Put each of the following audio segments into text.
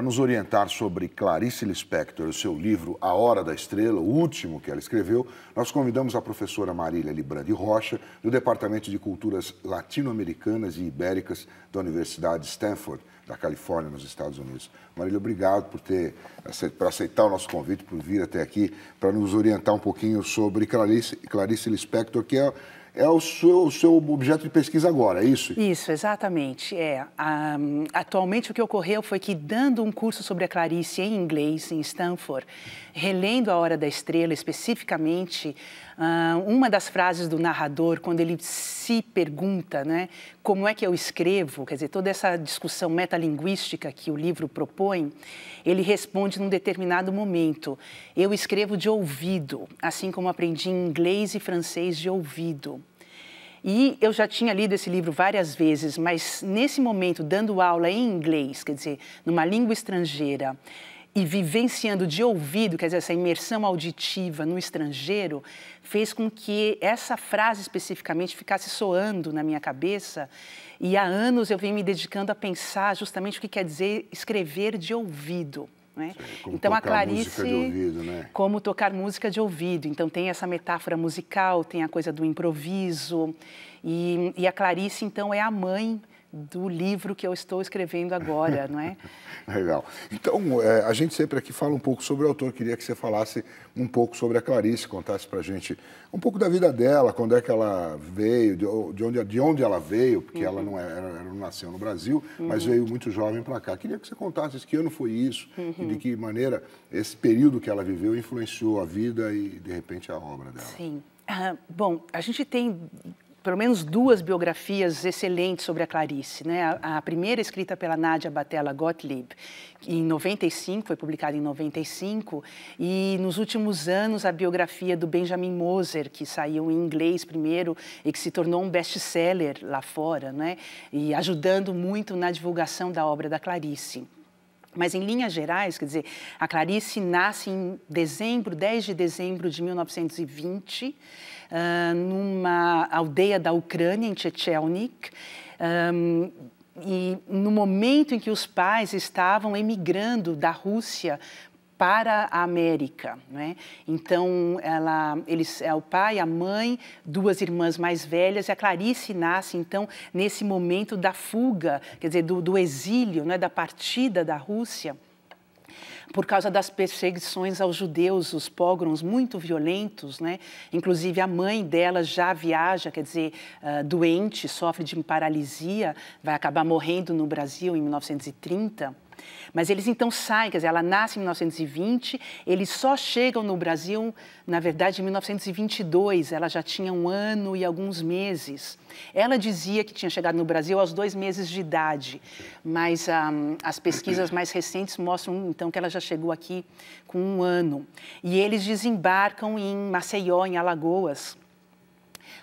para nos orientar sobre Clarice Lispector o seu livro A Hora da Estrela, o último que ela escreveu, nós convidamos a professora Marília Librandi Rocha, do Departamento de Culturas Latino-Americanas e Ibéricas da Universidade Stanford, da Califórnia, nos Estados Unidos. Marília, obrigado por ter por aceitar o nosso convite, por vir até aqui, para nos orientar um pouquinho sobre Clarice, Clarice Lispector, que é é o seu, o seu objeto de pesquisa agora, é isso? Isso, exatamente. É. Um, ah, atualmente o que ocorreu foi que, dando um curso sobre a Clarice em inglês, em Stanford, relendo A Hora da Estrela, especificamente, ah, uma das frases do narrador, quando ele se pergunta né, como é que eu escrevo, quer dizer, toda essa discussão metalinguística que o livro propõe, ele responde num determinado momento: eu escrevo de ouvido, assim como aprendi inglês e francês de ouvido. E eu já tinha lido esse livro várias vezes, mas nesse momento, dando aula em inglês, quer dizer, numa língua estrangeira, e vivenciando de ouvido, quer dizer, essa imersão auditiva no estrangeiro, fez com que essa frase especificamente ficasse soando na minha cabeça. E há anos eu venho me dedicando a pensar justamente o que quer dizer escrever de ouvido. Né? Como então a Clarice, ouvido, né? como tocar música de ouvido. Então tem essa metáfora musical, tem a coisa do improviso e, e a Clarice então é a mãe do livro que eu estou escrevendo agora, não é? Legal. Então, é, a gente sempre aqui fala um pouco sobre o autor. Queria que você falasse um pouco sobre a Clarice, contasse para gente um pouco da vida dela, quando é que ela veio, de, onde, de onde ela veio, porque uhum. ela, não era, é, ela nasceu no Brasil, uhum. mas veio muito jovem para cá. Queria que você contasse que ano foi isso uhum. e de que maneira esse período que ela viveu influenciou a vida e, de repente, a obra dela. Sim. Ah, bom, a gente tem pelo menos duas biografias excelentes sobre a Clarice. Né? A, a primeira escrita pela Nadia Batella Gottlieb, em 95, foi publicada em 95, e nos últimos anos a biografia do Benjamin Moser, que saiu em inglês primeiro e que se tornou um best-seller lá fora, né? e ajudando muito na divulgação da obra da Clarice. Mas, em linhas gerais, quer dizer, a Clarice nasce em dezembro, 10 de dezembro de 1920, numa aldeia da Ucrânia, em Chechelnik. Um, e no momento em que os pais estavam emigrando da Rússia para a América, né? Então ela, eles, é o pai, a mãe, duas irmãs mais velhas. E a Clarice nasce então nesse momento da fuga, quer dizer, do, do exílio, né? Da partida da Rússia por causa das perseguições aos judeus, os pogroms muito violentos, né? Inclusive a mãe dela já viaja, quer dizer, uh, doente, sofre de paralisia, vai acabar morrendo no Brasil em 1930. Mas eles então saem, quer dizer, ela nasce em 1920, eles só chegam no Brasil, na verdade, em 1922, ela já tinha um ano e alguns meses. Ela dizia que tinha chegado no Brasil aos dois meses de idade, mas um, ah, as pesquisas mais recentes mostram então que ela já chegou aqui com um ano. E eles desembarcam em Maceió, em Alagoas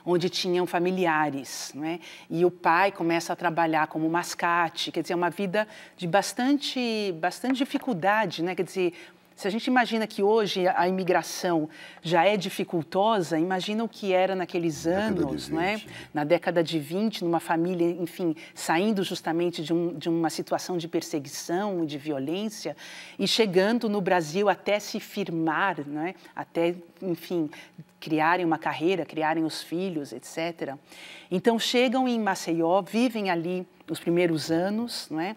onde tinham familiares, né? E o pai começa a trabalhar como mascate, quer dizer, é uma vida de bastante, bastante dificuldade, né? Quer dizer, se a gente imagina que hoje a imigração já é dificultosa, imagina o que era naqueles anos, né? na década de 20, numa família, enfim, saindo justamente de, um, de uma situação de perseguição, de violência, e chegando no Brasil até se firmar, né? até, enfim, criarem uma carreira, criarem os filhos, etc. Então, chegam em Maceió, vivem ali os primeiros anos, não é?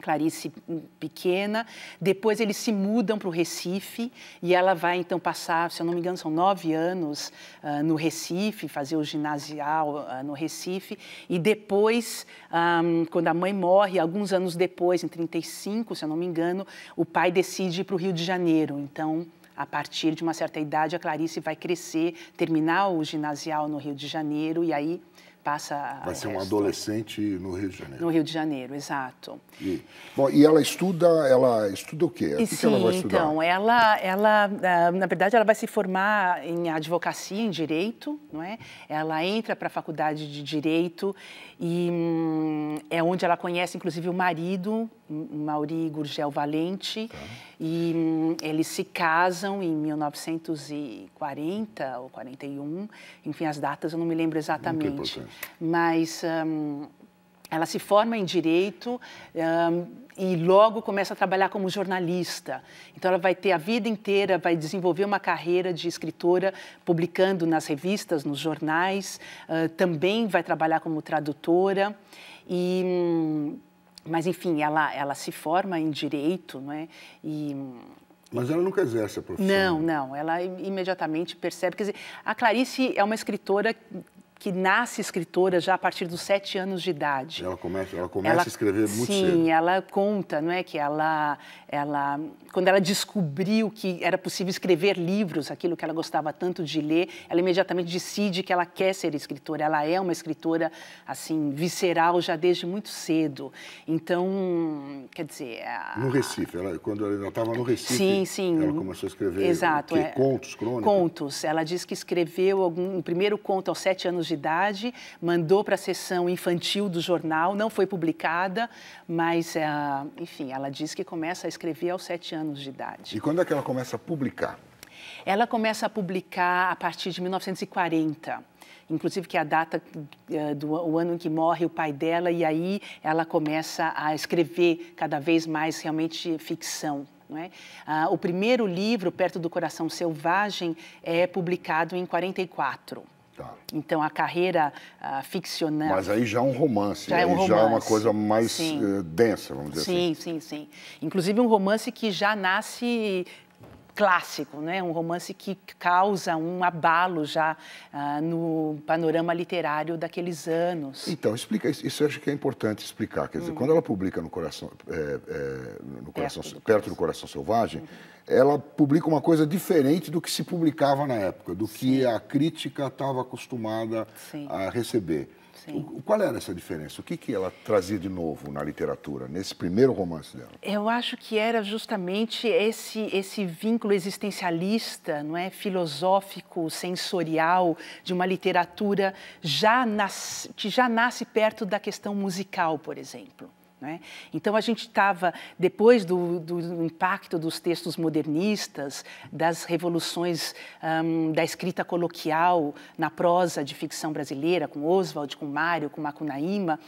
Clarice pequena, depois eles se mudam para o Recife e ela vai então passar, se eu não me engano, são nove anos uh, no Recife, fazer o ginasial uh, no Recife e depois, um, ah, quando a mãe morre, alguns anos depois, em 35, se eu não me engano, o pai decide ir para o Rio de Janeiro, então a partir de uma certa idade, a Clarice vai crescer, terminar o ginasial no Rio de Janeiro e aí passa. Vai ser uma adolescente no Rio de Janeiro. No Rio de Janeiro, exato. E, bom, e ela estuda, ela estuda o quê? O que, sim, ela vai estudar? Então, ela, ela, eh, na verdade, ela vai se formar em advocacia, em direito, não é? Ela entra para a faculdade de direito e hum, é onde ela conhece, inclusive, o marido Mauri Gurgel Valente, tá. e hum, eles se casam em 1940 ou 41, enfim, as datas eu não me lembro exatamente. Mas hum, ela se forma em direito hum, e logo começa a trabalhar como jornalista. Então, ela vai ter a vida inteira, vai desenvolver uma carreira de escritora, publicando nas revistas, nos jornais, uh, também vai trabalhar como tradutora. E. Hum, mas, enfim, ela, ela se forma em direito, não é? E, mas ela nunca exerce a profissão. Não, não. Ela imediatamente percebe. Quer dizer, a Clarice é uma escritora que nasce escritora já a partir dos sete anos de idade. Ela começa, ela começa ela, a escrever muito sim, cedo. Sim, ela conta, não é, que ela, ela, quando ela descobriu que era possível escrever livros, aquilo que ela gostava tanto de ler, ela imediatamente decide que ela quer ser escritora. Ela é uma escritora assim visceral já desde muito cedo. Então, quer dizer, a... no Recife, ela, quando ela estava no Recife, sim, sim, ela começou a escrever Exato, é, contos, crônicas. Contos. Ela diz que escreveu algum, primeiro conto aos sete anos de de idade, mandou para a sessão infantil do jornal, não foi publicada, mas, eh, enfim, ela diz que começa a escrever aos sete anos de idade. E quando é que ela começa a publicar? Ela começa a publicar a partir de 1940 inclusive que é a data eh, do o ano em que morre o pai dela, e aí ela começa a escrever cada vez mais realmente ficção. É? Ah, o primeiro livro, Perto do Coração Selvagem, é publicado em 44. Tá. Então, a carreira uh, ficcional... Mas aí já é um romance, já é, um romance. Já é uma coisa mais uh, densa, vamos dizer sim, assim. Sim, sim, sim. Inclusive um romance que já nasce clássico, né? um romance que causa um abalo já ah, no panorama literário daqueles anos. Então, explica isso, isso eu acho que é importante explicar. Quer dizer, hum. quando ela publica no Coração, é, é, no coração Perto do, perto do coração. Selvagem, ela publica uma coisa diferente do que se publicava na época, do Sim. que a crítica estava acostumada Sim. a receber. Sim. O, qual era essa diferença? O que, que ela trazia de novo na literatura, nesse primeiro romance dela? Eu acho que era justamente esse, esse vínculo existencialista, não é? filosófico, sensorial, de uma literatura já nas, que já nasce perto da questão musical, por exemplo. Né? Então, a gente estava, depois do, do, impacto dos textos modernistas, das revoluções um, da escrita coloquial na prosa de ficção brasileira, com Oswald, com Mário, com Macunaíma,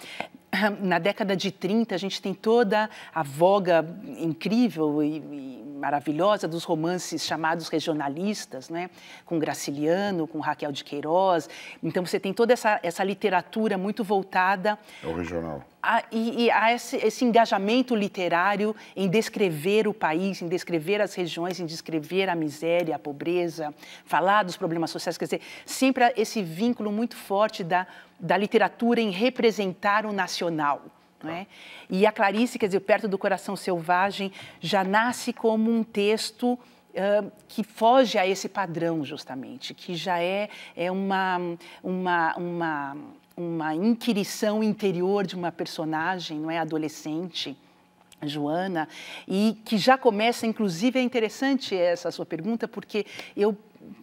na década de 30, a gente tem toda a voga incrível e, e maravilhosa dos romances chamados regionalistas, né? com Graciliano, com Raquel de Queiroz. Então, você tem toda essa, essa literatura muito voltada. Ao é regional. A, e, e a esse, esse, engajamento literário em descrever o país, em descrever as regiões, em descrever a miséria, a pobreza, falar dos problemas sociais. Quer dizer, sempre esse vínculo muito forte da da literatura em representar o nacional. É? E a Clarice, quer dizer, Perto do Coração Selvagem, já nasce como um texto uh, que foge a esse padrão, justamente, que já é, é uma, uma, uma, uma inquirição interior de uma personagem, não é? Adolescente. Joana, e que já começa, inclusive é interessante essa sua pergunta, porque eu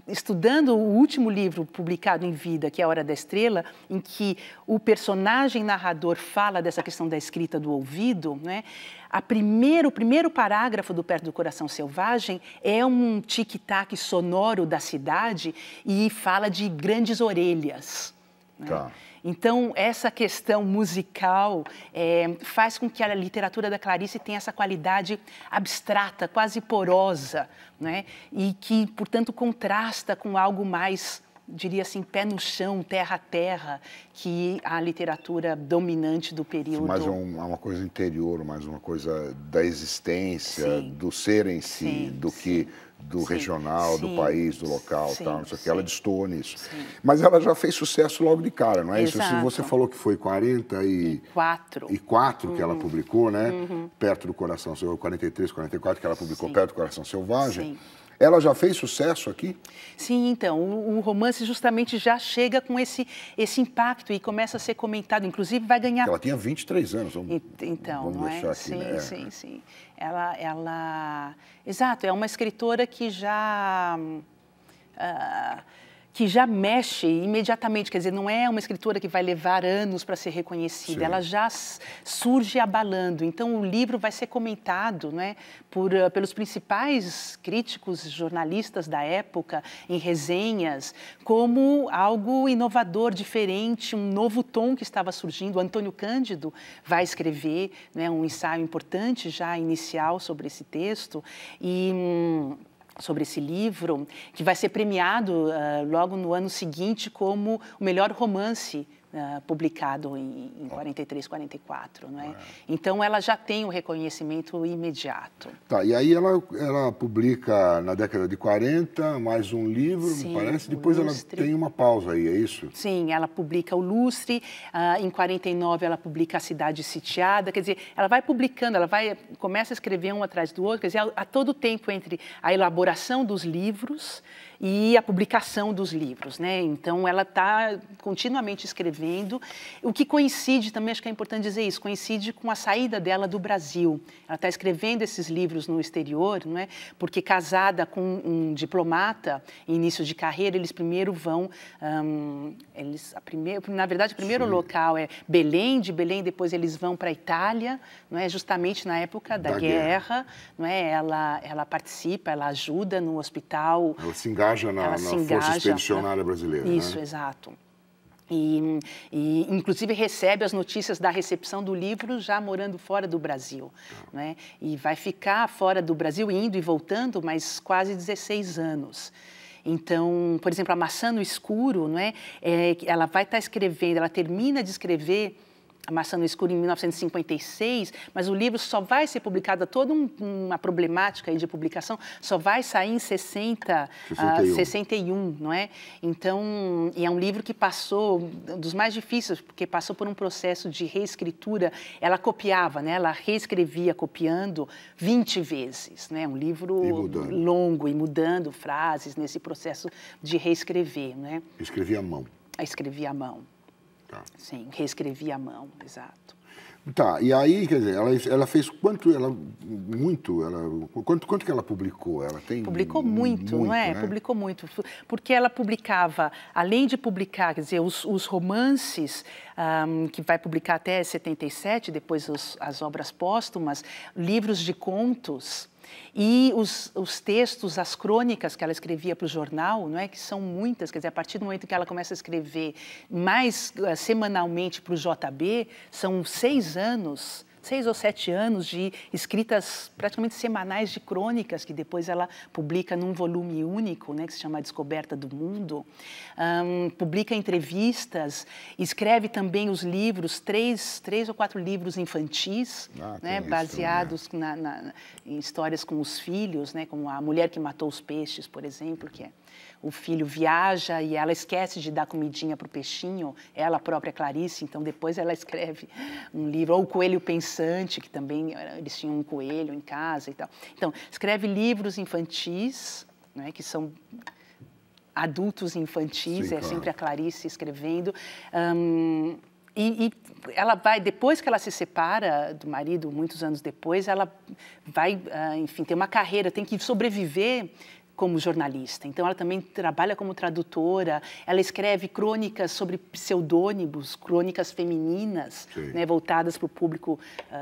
estudando o último livro publicado em vida, que é A Hora da Estrela, em que o personagem narrador fala dessa questão da escrita do ouvido, né? A primeiro, o primeiro parágrafo do Perto do Coração Selvagem é um tic-tac sonoro da cidade e fala de grandes orelhas. Né? Tá. Então, essa questão musical é, faz com que a literatura da Clarice tenha essa qualidade abstrata, quase porosa, né? e que, portanto, contrasta com algo mais, diria assim, pé no chão, terra a terra, que a literatura dominante do período. Mais um, uma coisa interior, mais uma coisa da existência, sim. do ser em si, sim, do sim. que do sim, regional, sim, do país, do local, sim, tal, não sei o que. Ela destoa nisso. Mas ela já fez sucesso logo de cara, não é Exato. isso? Se você falou que foi 40 e... Quatro. E quatro uhum. que ela uhum. publicou, né? Uhum. Perto do Coração Selvagem, 43, 44, que ela publicou perto do Coração Selvagem. Sim. Ela já fez sucesso aqui? Sim, então. O, romance justamente já chega com esse, esse impacto e começa a ser comentado. Inclusive, vai ganhar. Ela tinha 23 anos, vamos, então, vamos é? deixar é? aqui, sim, né? É. Sim, sim, sim. Ela, ela, exato, é uma escritora que já uh, que já mexe imediatamente, quer dizer, não é uma escritora que vai levar anos para ser reconhecida, Sim. ela já surge abalando. Então o livro vai ser comentado, né, por ah, pelos principais críticos, jornalistas da época em resenhas, como algo inovador, diferente, um novo tom que estava surgindo. O Antônio Cândido vai escrever, né, um ensaio importante já inicial sobre esse texto e hum, sobre esse livro, que vai ser premiado uh, logo no ano seguinte como o melhor romance ah, publicado em, em 43, 44, não é? é? Então ela já tem o reconhecimento imediato. Tá, e aí ela, ela publica na década de 40 mais um livro, Sim, parece, depois ela tem uma pausa aí, é isso? Sim, ela publica o Lustre, uh, em 49 ela publica a Cidade Sitiada, quer dizer, ela vai publicando, ela vai, começa a escrever um atrás do outro, quer dizer, a, a todo tempo entre a elaboração dos livros e a publicação dos livros, né? Então ela está continuamente escrevendo, o que coincide também acho que é importante dizer isso, coincide com a saída dela do Brasil. Ela está escrevendo esses livros no exterior, não é? Porque casada com um diplomata início de carreira, eles primeiro vão, um, eles a primeiro, na verdade, o primeiro Sim. local é Belém, de Belém depois eles vão para Itália, não é? Justamente na época da, da guerra, guerra, não é? Ela ela participa, ela ajuda no hospital. Ela se engaja engaja na, na Força né? Expedicionária Brasileira. Né? Isso, né? exato. E, e, inclusive recebe as notícias da recepção do livro já morando fora do Brasil, ah. né? E vai ficar fora do Brasil indo e voltando, mas quase 16 anos. Então, por exemplo, a maçã no escuro, não é? é ela vai estar tá escrevendo, ela termina de escrever a Maçã no Escuro, em 1956, mas o livro só vai ser publicado, toda um, uma problemática de publicação, só vai sair em 60, 61. Uh, 61, não é? Então, e é um livro que passou, dos mais difíceis, porque passou por um processo de reescritura, ela copiava, né? ela reescrevia copiando 20 vezes, né? um livro e longo e mudando frases nesse processo de reescrever. Né? Escrevia à mão. Escrevia à mão. Tá. Sim, reescrevia à mão, exato. Tá, e aí, quer dizer, ela, ela fez quanto, ela, muito, ela, quanto, quanto que ela publicou? Ela tem... Publicou muito, muito não é? Né? Publicou muito, porque ela publicava, além de publicar, quer dizer, os, os romances, um, que vai publicar até 77, depois os, as obras póstumas, livros de contos, e os, os textos, as crônicas que ela escrevia para o jornal, não é que são muitas, quer dizer, a partir do momento que ela começa a escrever mais uh, semanalmente para o JB, são seis anos seis ou sete anos de escritas praticamente semanais de crônicas, que depois ela publica num volume único, né, que se chama Descoberta do Mundo. Um, publica entrevistas, escreve também os livros, três, três ou quatro livros infantis, ah, né, baseados na, na, em histórias com os filhos, né, como A Mulher que Matou os Peixes, por exemplo, que é o filho viaja e ela esquece de dar comidinha para o peixinho, ela própria Clarice, então depois ela escreve um livro, ou o Coelho Pensante, que também eles tinham um coelho em casa e tal. Então, escreve livros infantis, né, que são adultos infantis, Sim, é claro. é sempre a Clarice escrevendo. Um, e, e, ela vai, depois que ela se separa do marido, muitos anos depois, ela vai, ah, enfim, ter uma carreira, tem que sobreviver como jornalista. Então, ela também trabalha como tradutora, ela escreve crônicas sobre pseudônimos, crônicas femininas, né, voltadas para o público, um,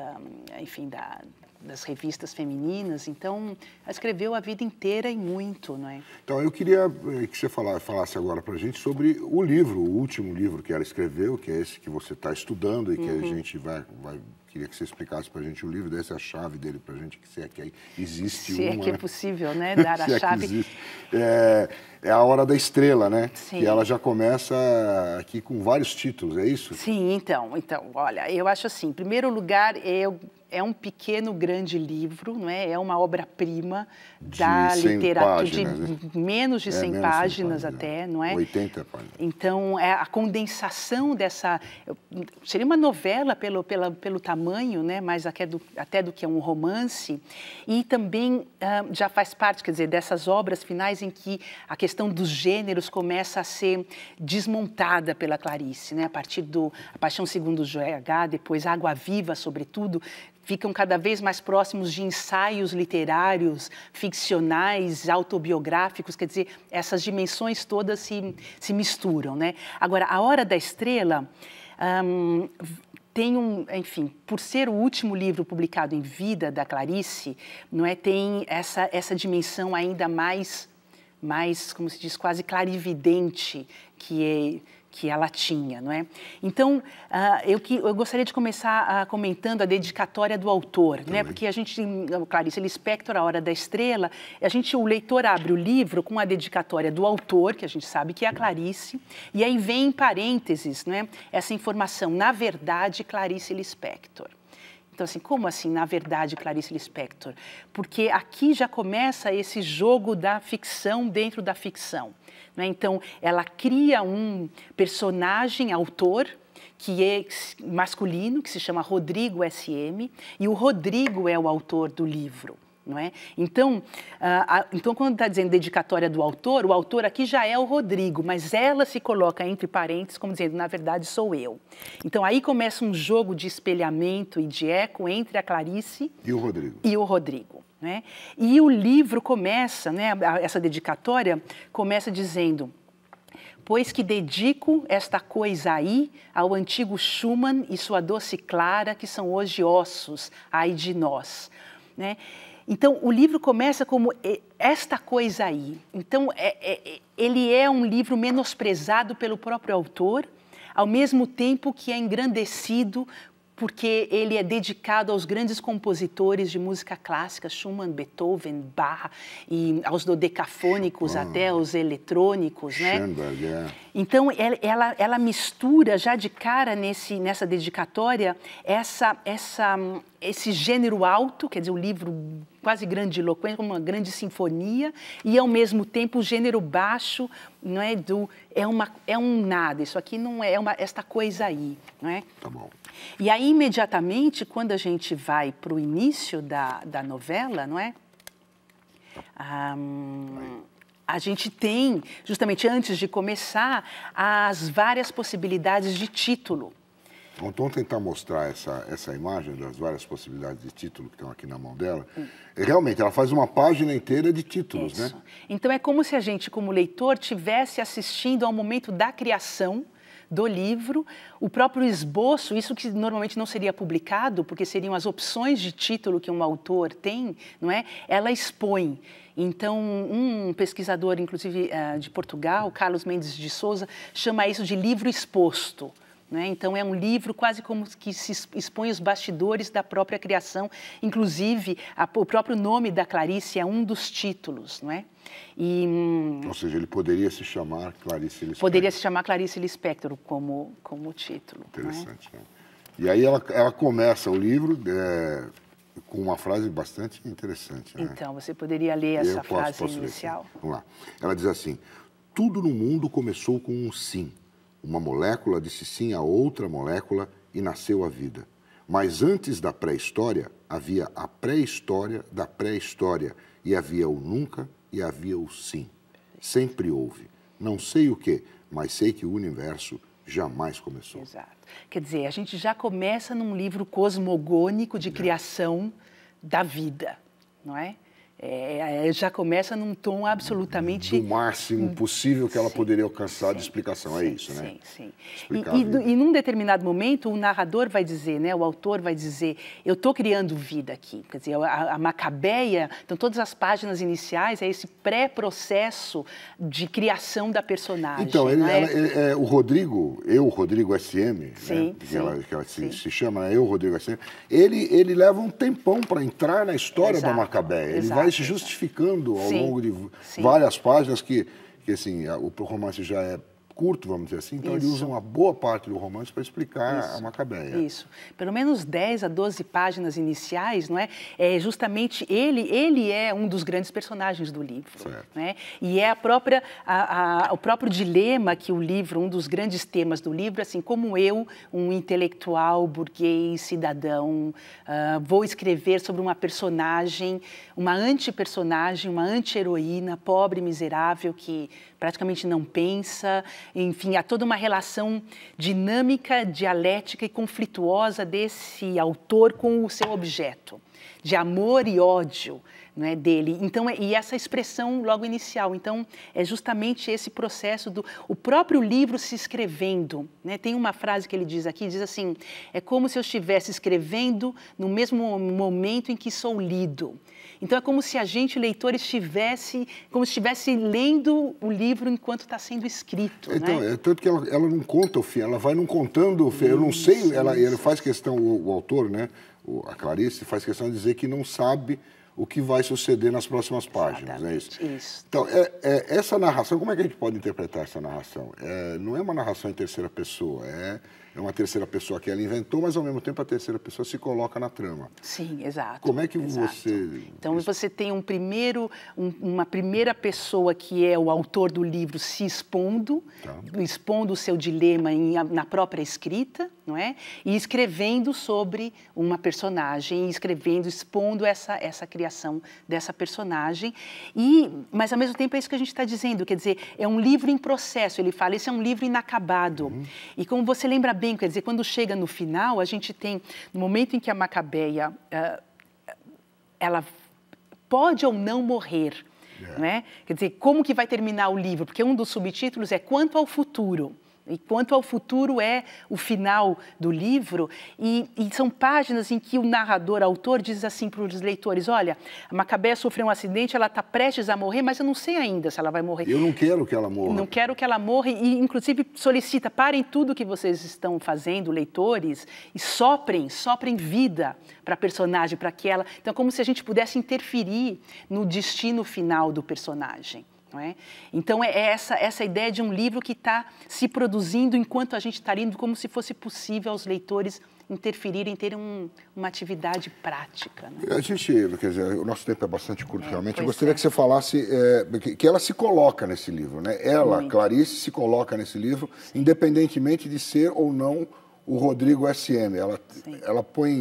ah, enfim, da, das revistas femininas, então ela escreveu a vida inteira e muito, não é? Então eu queria eh, que você falasse agora para a gente sobre o livro, o último livro que ela escreveu, que é esse que você está estudando e que uhum. a gente vai, vai queria que você explicasse para a gente o livro, desse a chave dele para a gente, que se é que existe se é uma... É né? Né, se é que é possível, né, dar a é chave. É, é, a Hora da Estrela, né? Sim. E ela já começa aqui com vários títulos, é isso? Sim, então, então, olha, eu acho assim, em primeiro lugar, eu é um pequeno grande livro, não é? É uma obra-prima da literatura páginas, de né? menos de é, 100 menos páginas, até, não é? 80 páginas. Então, é a condensação dessa seria uma novela pelo pela, pelo tamanho, né, mais até do, até do que é um romance, e também uh, já faz parte, quer dizer, dessas obras finais em que a questão dos gêneros começa a ser desmontada pela Clarice, né? A partir do A Paixão Segundo GH, depois Água Viva, sobretudo, ficam cada vez mais próximos de ensaios literários, ficcionais, autobiográficos, quer dizer, essas dimensões todas se, se misturam, né? Agora, A Hora da Estrela tem um, enfim, por ser o último livro publicado em vida da Clarice, não é, tem essa, essa dimensão ainda mais mais, como se diz, quase clarividente, que é que ela tinha, não é? Então, uh, eu, que, eu gostaria de começar uh, comentando a dedicatória do autor, né? Também. né? Porque a gente, ah, Clarice Lispector, A Hora da Estrela, a gente, o leitor abre o livro com a dedicatória do autor, que a gente sabe que é a Clarice, e aí vem em parênteses, né? Essa informação, na verdade, Clarice Lispector. Então, assim, como assim, na verdade, Clarice Lispector? Porque aqui já começa esse jogo da ficção dentro da ficção. Né? Então, ela cria um personagem, autor, que é masculino, que se chama Rodrigo SM, e o Rodrigo é o autor do livro não é? Então, ah, a, então quando está dizendo dedicatória do autor, o autor aqui já é o Rodrigo, mas ela se coloca entre parênteses como dizendo, na verdade sou eu. Então aí começa um jogo de espelhamento e de eco entre a Clarice e o Rodrigo. E o Rodrigo. Né? E o livro começa, né, essa dedicatória começa dizendo pois que dedico esta coisa aí ao antigo Schumann e sua doce Clara, que são hoje ossos, ai de nós. Né? Então, o livro começa como esta coisa aí. Então, é, é, é, ele é um livro menosprezado pelo próprio autor, ao mesmo tempo que é engrandecido porque ele é dedicado aos grandes compositores de música clássica, Schumann, Beethoven, Bach, e aos dodecafônicos, até aos eletrônicos, Schoenberg, né? É. Então, ela, ela mistura já de cara nesse, nessa dedicatória essa, essa, esse gênero alto, quer dizer, um livro quase grandiloquente, uma grande sinfonia, e ao mesmo tempo o gênero baixo, não é do é uma é um nada, isso aqui não é uma esta coisa aí, não é? Tá bom. E aí, imediatamente, quando a gente vai para o início da, da novela, não é? Um, ah, a gente tem, justamente antes de começar, as várias possibilidades de título. Vamos então tentar mostrar essa, essa imagem das várias possibilidades de título que estão aqui na mão dela. Hum. Realmente, ela faz uma página inteira de títulos, Isso. né? Então, é como se a gente, como leitor, tivesse assistindo ao momento da criação do livro, o próprio esboço, isso que normalmente não seria publicado, porque seriam as opções de título que um autor tem, não é? Ela expõe. Então, um pesquisador, inclusive eh, de Portugal, Carlos Mendes de Souza, chama isso de livro exposto. Né? Então, é um livro quase como que se expõe os bastidores da própria criação. Inclusive, a, o próprio nome da Clarice é um dos títulos. Não é? E, hum, Ou seja, ele poderia se chamar Clarice Lispector. Poderia se chamar Clarice Lispector como, como título. É? Interessante. Né? E aí ela, ela começa o livro é, com uma frase bastante interessante. Né? Então, você poderia ler essa posso, frase posso inicial? Ler, Vamos lá. Ela diz assim: Tudo no mundo começou com um sim. Uma molécula disse sim a outra molécula e nasceu a vida. Mas antes da pré-história, havia a pré-história da pré-história, e havia o nunca e havia o sim. Sempre houve. Não sei o que, mas sei que o universo jamais começou. Exato. Quer dizer, a gente já começa num livro cosmogônico de é. criação da vida, não é? É, é, já começa num tom absolutamente. o máximo hum, possível que ela sim, poderia alcançar sim, de explicação, é sim, é isso, né? Sim, sim. e, e, e, num determinado momento, o narrador vai dizer, né, o autor vai dizer: eu estou criando vida aqui. Quer dizer, a, a Macabeia, então todas as páginas iniciais é esse pré-processo de criação da personagem. Então, ele, é? Ela, ele, é, o Rodrigo, eu, Rodrigo SM, né, que, ela, que ela se, se, chama, né, eu, Rodrigo SM, ele, ele leva um tempão para entrar na história exato, da Macabeia. Ele exato. vai vai se justificando ao sim, longo de várias páginas que, que assim, o romance já é curto, vamos dizer assim. Então Isso. ele usa uma boa parte do romance para explicar Isso. a Macabeia. Isso. Pelo menos 10 a 12 páginas iniciais, não é? É justamente ele, ele é um dos grandes personagens do livro, certo. né? E é a própria a, a, o próprio dilema que o livro, um dos grandes temas do livro, assim, como eu, um intelectual, burguês, cidadão, uh, vou escrever sobre uma personagem, uma antipersonagem, uma anti-heroína, pobre, miserável que praticamente não pensa, enfim, há toda uma relação dinâmica, dialética e conflituosa desse autor com o seu objeto, de amor e ódio né, dele. Então, é, e essa expressão logo inicial. Então, é justamente esse processo do o próprio livro se escrevendo. Né? Tem uma frase que ele diz aqui, diz assim: é como se eu estivesse escrevendo no mesmo momento em que sou lido. Então é como se a gente, leitor, estivesse, como se estivesse lendo o livro enquanto está sendo escrito. Então, né? é tanto que ela, ela, não conta o fim, ela vai não contando o fim. eu não sei, ela, ele faz questão, o, o autor, né? O, a Clarice faz questão de dizer que não sabe o que vai suceder nas próximas páginas, é isso? isso. Então, é, é, essa narração, como é que a gente pode interpretar essa narração? É, não é uma narração em terceira pessoa, é é uma terceira pessoa que ela inventou, mas ao mesmo tempo a terceira pessoa se coloca na trama. Sim, exato. Como é que exato. você. Então você tem um primeiro, um, uma primeira pessoa que é o autor do livro se expondo, tá. expondo o seu dilema em, na própria escrita não é? E escrevendo sobre uma personagem, escrevendo, expondo essa, essa criação dessa personagem. E, mas ao mesmo tempo é isso que a gente está dizendo, quer dizer, é um livro em processo. Ele fala, esse é um livro inacabado. Uhum. E como você lembra bem, quer dizer, quando chega no final, a gente tem no momento em que a Macabeia uh, ela pode ou não morrer. Yeah. É. Né? Quer dizer, como que vai terminar o livro? Porque um dos subtítulos é Quanto ao Futuro. E quanto ao futuro é o final do livro, e, e são páginas em que o narrador, autor, diz assim para os leitores: olha, a Macabé sofreu um acidente, ela está prestes a morrer, mas eu não sei ainda se ela vai morrer. Eu não quero que ela morra. Não quero que ela morra, e inclusive solicita: parem tudo que vocês estão fazendo, leitores, e soprem, soprem vida para a personagem, para aquela. Então, é como se a gente pudesse interferir no destino final do personagem. É? Então, é, é essa, essa ideia de um livro que está se produzindo enquanto a gente está lendo, como se fosse possível aos leitores interferirem, ter um, uma atividade prática. Né? A gente, quer dizer, o nosso tempo é bastante curto, é, realmente. Eu gostaria é. que você falasse é, que ela se coloca nesse livro, né? Ela, Muito. Clarice, se coloca nesse livro, Sim. independentemente de ser ou não o Rodrigo SM. Ela, ela põe,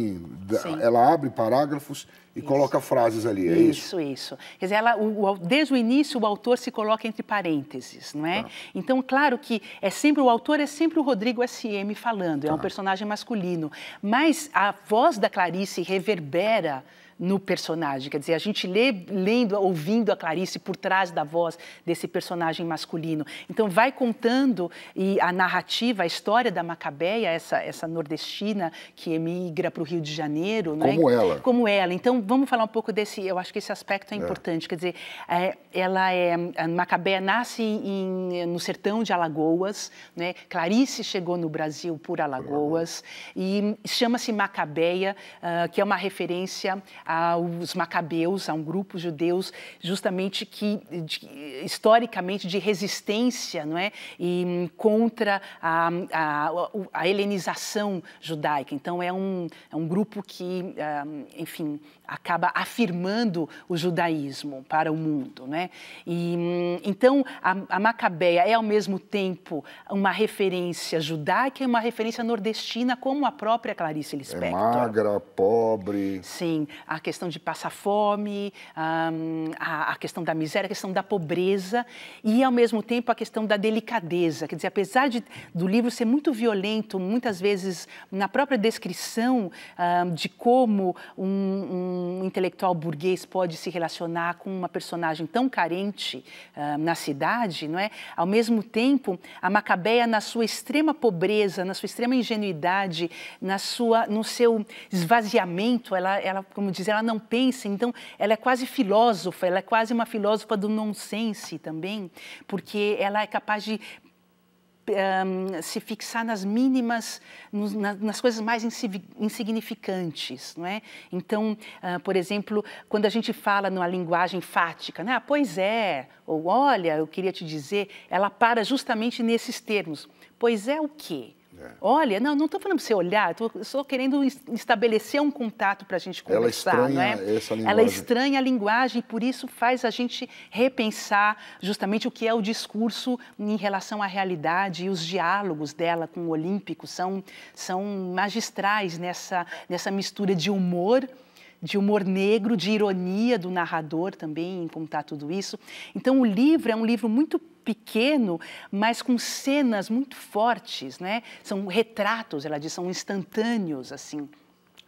Sim. ela abre parágrafos e isso. coloca frases ali, é isso? Isso, isso. Quer dizer, ela, o, o, desde o início o autor se coloca entre parênteses, não é? Tá. Então, claro que é sempre o autor é sempre o Rodrigo S.M. falando, tá. é um tá. personagem masculino, mas a voz da Clarice reverbera no personagem. Quer dizer, a gente lê, lendo, ouvindo a Clarice por trás da voz desse personagem masculino. Então, vai contando e a narrativa, a história da Macabeia, essa, essa nordestina que emigra para o Rio de Janeiro. Né? Como né? ela. Como ela. Então, vamos falar um pouco desse. Eu acho que esse aspecto é, é. importante. É. Quer dizer, é, ela é. A Macabeia nasce em, no sertão de Alagoas. Né? Clarice chegou no Brasil por Alagoas. Por Alagoas. E chama-se Macabeia, uh, que é uma referência aos macabeus, a um grupo judeus justamente que de, historicamente de resistência, não é, e hum, contra a, a, a helenização judaica. Então é um, é um grupo que, hum, enfim, acaba afirmando o judaísmo para o mundo, né? E hum, então a, a Macabeia é ao mesmo tempo uma referência judaica e uma referência nordestina, como a própria Clarice Lispector. É magra, pobre. Sim, a a questão de passar fome, a, questão da miséria, a questão da pobreza e, ao mesmo tempo, a questão da delicadeza. Quer dizer, apesar de, do livro ser muito violento, muitas vezes na própria descrição de como um, um intelectual burguês pode se relacionar com uma personagem tão carente na cidade, não é? Ao mesmo tempo, a Macabeia, na sua extrema pobreza, na sua extrema ingenuidade, na sua, no seu esvaziamento, ela, ela como diz ela não pensa, então ela é quase filósofa, ela é quase uma filósofa do nonsense também, porque ela é capaz de um, se fixar nas mínimas, nos, nas coisas mais insignificantes, não é? Então, uh, por exemplo, quando a gente fala numa linguagem fática, né? Ah, pois é, ou olha, eu queria te dizer, ela para justamente nesses termos. Pois é o quê? É. Olha, não, não estou falando para você olhar, estou só querendo estabelecer um contato para a gente conversar. Ela estranha não é? essa linguagem. Ela estranha a linguagem, por isso faz a gente repensar justamente o que é o discurso em relação à realidade e os diálogos dela com o Olímpico são, são magistrais nessa, nessa mistura de humor de humor negro, de ironia do narrador também, em contar tudo isso. Então, o livro é um livro muito pequeno, mas com cenas muito fortes, né? São retratos, ela diz, são instantâneos, assim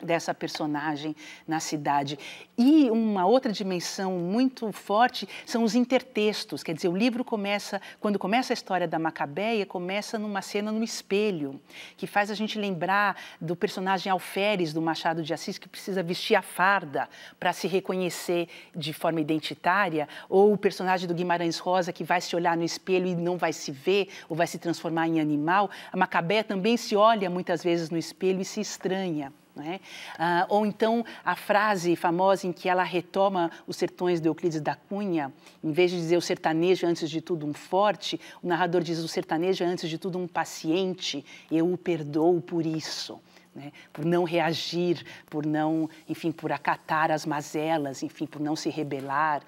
dessa personagem na cidade. E uma outra dimensão muito forte são os intertextos, quer dizer, o livro começa, quando começa a história da Macabeia, começa numa cena no espelho, que faz a gente lembrar do personagem Alferes do Machado de Assis, que precisa vestir a farda para se reconhecer de forma identitária, ou o personagem do Guimarães Rosa que vai se olhar no espelho e não vai se ver, ou vai se transformar em animal. A Macabeia também se olha muitas vezes no espelho e se estranha. Né? Ah, ou então a frase famosa em que ela retoma os sertões de Euclides da Cunha, em vez de dizer o sertanejo antes de tudo um forte, o narrador diz o sertanejo antes de tudo um paciente, eu o perdoo por isso. Né? por não reagir, por não, enfim, por acatar as mazelas, enfim, por não se rebelar.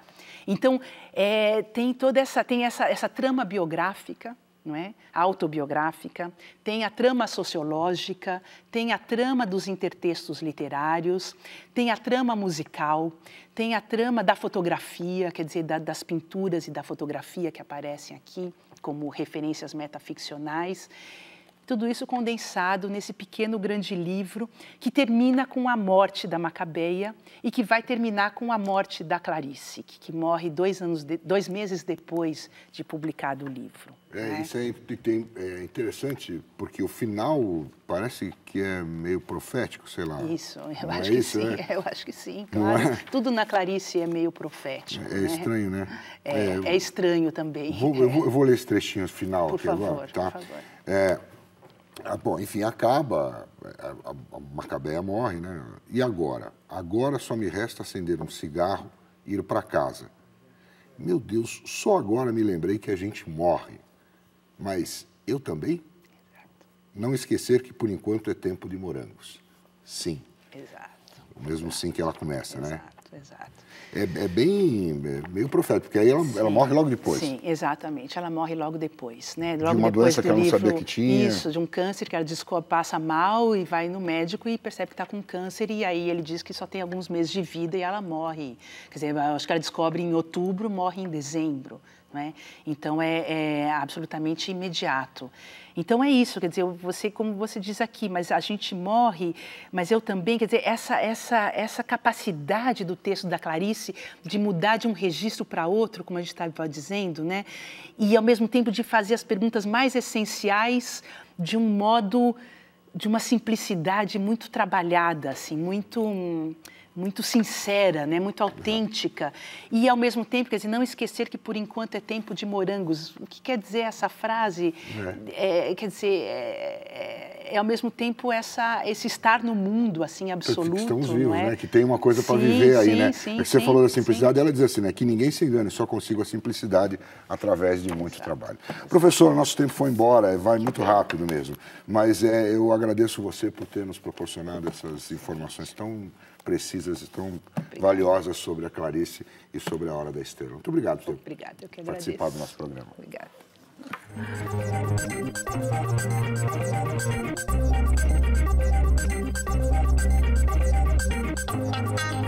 Então é, tem toda essa tem essa, essa trama biográfica não é? autobiográfica, tem a trama sociológica, tem a trama dos intertextos literários, tem a trama musical, tem a trama da fotografia, quer dizer, da, das pinturas e da fotografia que aparecem aqui como referências metaficcionais. Tudo isso condensado nesse pequeno grande livro que termina com a morte da Macabeia e que vai terminar com a morte da Clarice, que, que morre dois, anos de, dois meses depois de publicado o livro. É, né? Isso é, é, interessante, porque o final parece que é meio profético, sei lá. Isso, eu Não acho é que isso, sim, é? eu acho que sim, claro. É? Tudo na Clarice é meio profético. É, é né? estranho, né? É, é, estranho também. Vou, eu, vou, eu, vou, ler esse trechinho final por aqui favor, agora. Tá? Por favor. Ah, bom, enfim, acaba, a, a, a Macabeia morre, né? E agora? Agora só me resta acender um cigarro e ir para casa. Meu Deus, só agora me lembrei que a gente morre. Mas eu também? Exato. Não esquecer que por enquanto é tempo de morangos. Sim. Exato. O mesmo exato. sim que ela começa, exato, né? Exato, exato. É, é bem é meio profético, porque aí ela, ela, morre logo depois. Sim, exatamente. Ela morre logo depois, né? Logo de uma doença do que ela não sabia que tinha. Isso, de um câncer que ela passa mal e vai no médico e percebe que está com câncer e aí ele diz que só tem alguns meses de vida e ela morre. Quer dizer, acho que ela descobre em outubro, morre em dezembro. Né? Então é, é, absolutamente imediato. Então é isso, quer dizer, você como você diz aqui, mas a gente morre, mas eu também, quer dizer, essa essa essa capacidade do texto da Clarice de mudar de um registro para outro, como a gente estava dizendo, né? E ao mesmo tempo de fazer as perguntas mais essenciais de um modo de uma simplicidade muito trabalhada, assim, muito hum, muito sincera, né? muito autêntica. E, ao mesmo tempo, quer dizer, não esquecer que por enquanto é tempo de morangos. O que quer dizer essa frase? É. É, quer dizer, é, é, é ao mesmo tempo essa, esse estar no mundo, assim, é absoluto. Que estamos vivos, é? né? Que tem uma coisa para viver aí, sim, né? Que você sim, falou da simplicidade, ela diz assim, né? Que ninguém se engane, só consigo a simplicidade através de muito Exato. trabalho. Exato. Professor, nosso tempo foi embora, vai muito rápido mesmo. Mas eu agradeço você por ter nos proporcionado essas informações tão precisas e tão Obrigada. valiosas sobre a Clarice e sobre a Hora da Estrela. Muito obrigado por participar do nosso programa. Obrigada. Thank you.